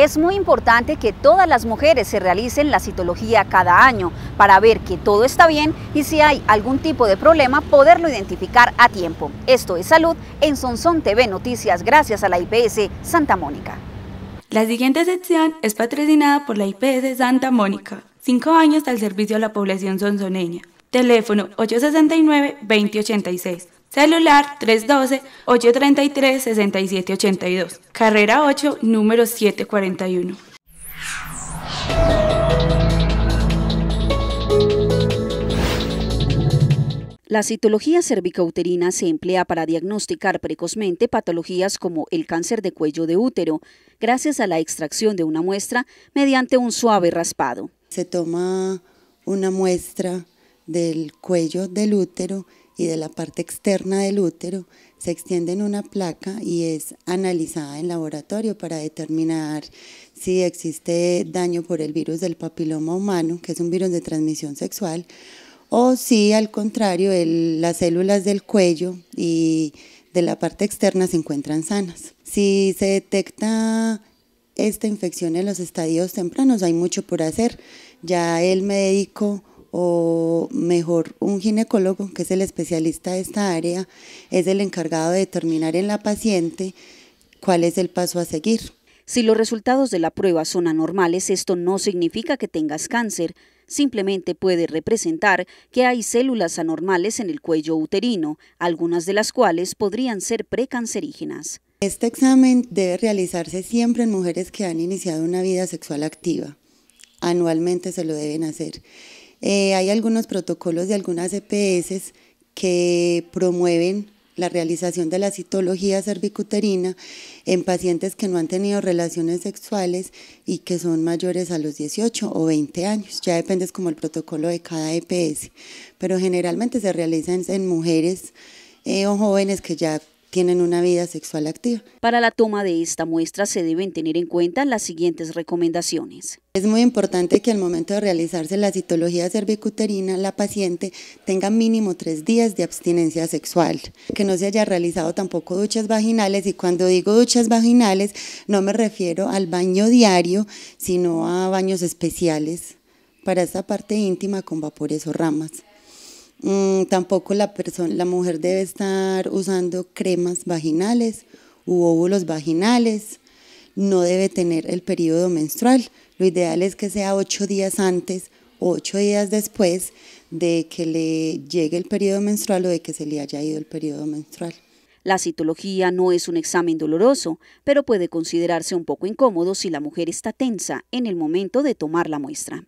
Es muy importante que todas las mujeres se realicen la citología cada año para ver que todo está bien y si hay algún tipo de problema poderlo identificar a tiempo. Esto es Salud en Sonsón TV Noticias gracias a la IPS Santa Mónica. La siguiente sección es patrocinada por la IPS Santa Mónica. Cinco años al servicio a la población sonzoneña. Teléfono 869-2086. Celular 312-833-6782. Carrera 8, número 741. La citología cervicouterina se emplea para diagnosticar precozmente patologías como el cáncer de cuello de útero, gracias a la extracción de una muestra mediante un suave raspado. Se toma una muestra del cuello del útero y de la parte externa del útero se extiende en una placa y es analizada en laboratorio para determinar si existe daño por el virus del papiloma humano, que es un virus de transmisión sexual, o si al contrario las células del cuello y de la parte externa se encuentran sanas. Si se detecta esta infección en los estadios tempranos, hay mucho por hacer. Ya el médico o mejor un ginecólogo, que es el especialista de esta área, es el encargado de determinar en la paciente cuál es el paso a seguir. Si los resultados de la prueba son anormales, esto no significa que tengas cáncer, simplemente puede representar que hay células anormales en el cuello uterino, algunas de las cuales podrían ser precancerígenas. Este examen debe realizarse siempre en mujeres que han iniciado una vida sexual activa. Anualmente se lo deben hacer. Eh, hay algunos protocolos de algunas EPS que promueven la realización de la citología cervicuterina en pacientes que no han tenido relaciones sexuales y que son mayores a los 18 o 20 años. Ya depende como el protocolo de cada EPS, pero generalmente se realizan en mujeres eh, o jóvenes que ya tienen una vida sexual activa. Para la toma de esta muestra se deben tener en cuenta las siguientes recomendaciones. Es muy importante que al momento de realizarse la citología cervicuterina, la paciente tenga mínimo tres días de abstinencia sexual, que no se haya realizado tampoco duchas vaginales y cuando digo duchas vaginales no me refiero al baño diario, sino a baños especiales para esta parte íntima con vapores o ramas. Mm, tampoco la, la mujer debe estar usando cremas vaginales u óvulos vaginales. No debe tener el periodo menstrual. Lo ideal es que sea ocho días antes o ocho días después de que le llegue el periodo menstrual o de que se le haya ido el periodo menstrual. La citología no es un examen doloroso, pero puede considerarse un poco incómodo si la mujer está tensa en el momento de tomar la muestra.